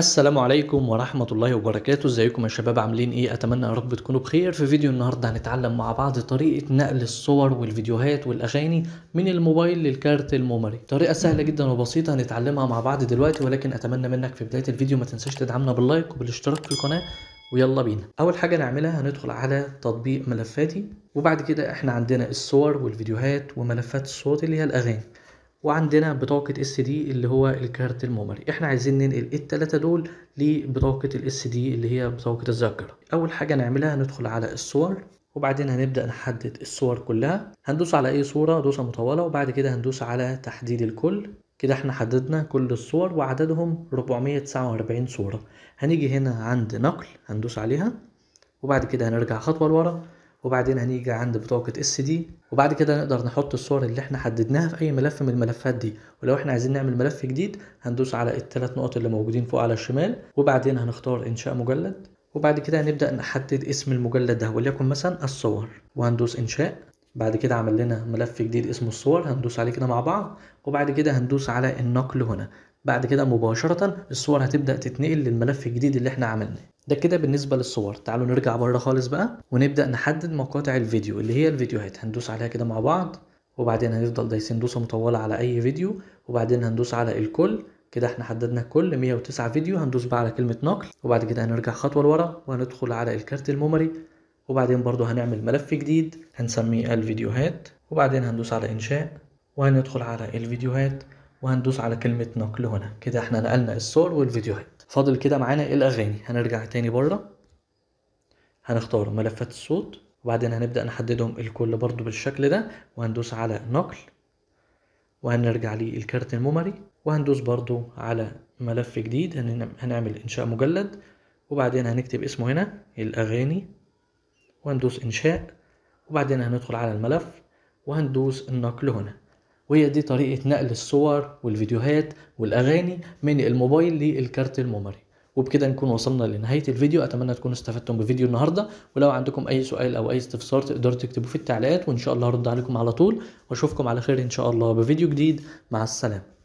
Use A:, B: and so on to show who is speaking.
A: السلام عليكم ورحمة الله وبركاته ازيكم يا شباب عاملين ايه اتمنى يا رب تكونوا بخير في فيديو النهاردة هنتعلم مع بعض طريقة نقل الصور والفيديوهات والاغاني من الموبايل للكارت الميموري طريقة سهلة جدا وبسيطة هنتعلمها مع بعض دلوقتي ولكن اتمنى منك في بداية الفيديو ما تنساش تدعمنا باللايك وبالاشتراك في القناة ويلا بينا اول حاجة نعملها هندخل على تطبيق ملفاتي وبعد كده احنا عندنا الصور والفيديوهات وملفات الصوت اللي هي الاغاني وعندنا بطاقة اس دي اللي هو الكارت الميموري احنا عايزين ننقل التلاتة دول لبطاقة الاس دي اللي هي بطاقة الذاكرة اول حاجة نعملها هندخل على الصور وبعدين هنبدأ نحدد الصور كلها هندوس على اي صورة دوسة مطولة وبعد كده هندوس على تحديد الكل كده احنا حددنا كل الصور وعددهم 449 صورة هنيجي هنا عند نقل هندوس عليها وبعد كده هنرجع خطوة لورا وبعدين هنيجي عند بطاقة اس دي وبعد كده نقدر نحط الصور اللي احنا حددناها في اي ملف من الملفات دي ولو احنا عايزين نعمل ملف جديد هندوس على الثلاث نقط اللي موجودين فوق على الشمال وبعدين هنختار انشاء مجلد وبعد كده هنبدأ نحدد اسم المجلد ده وليكن مثلا الصور وهندوس انشاء بعد كده عمل لنا ملف جديد اسمه الصور هندوس عليه كده مع بعض وبعد كده هندوس على النقل هنا بعد كده مباشرة الصور هتبدأ تتنقل للملف الجديد اللي احنا عملناه ده كده بالنسبة للصور تعالوا نرجع بره خالص بقى ونبدأ نحدد مقاطع الفيديو اللي هي الفيديوهات هندوس عليها كده مع بعض وبعدين هنفضل دايسين دوسة مطولة على أي فيديو وبعدين هندوس على الكل كده احنا حددنا الكل 109 فيديو هندوس بقى على كلمة نقل وبعد كده هنرجع خطوة لورا وهندخل على الكارت الميموري وبعدين برضو هنعمل ملف جديد هنسميه الفيديوهات وبعدين هندوس على إنشاء وهندخل على الفيديوهات وهندوس على كلمة نقل هنا كده احنا نقلنا الصور والفيديوهات فاضل كده معانا الأغاني هنرجع تاني بره هنختار ملفات الصوت وبعدين هنبدأ نحددهم الكل برضو بالشكل ده وهندوس على نقل وهنرجع للكارت الميموري وهندوس برضو على ملف جديد هنعمل إنشاء مجلد وبعدين هنكتب اسمه هنا الأغاني وهندوس إنشاء وبعدين هندخل على الملف وهندوس النقل هنا وهي دي طريقة نقل الصور والفيديوهات والأغاني من الموبايل للكارت الميموري وبكده نكون وصلنا لنهاية الفيديو أتمنى تكونوا استفدتم بفيديو النهاردة ولو عندكم أي سؤال أو أي استفسار تقدروا تكتبوه في التعليقات وإن شاء الله هرد عليكم على طول وأشوفكم على خير إن شاء الله بفيديو جديد مع السلامة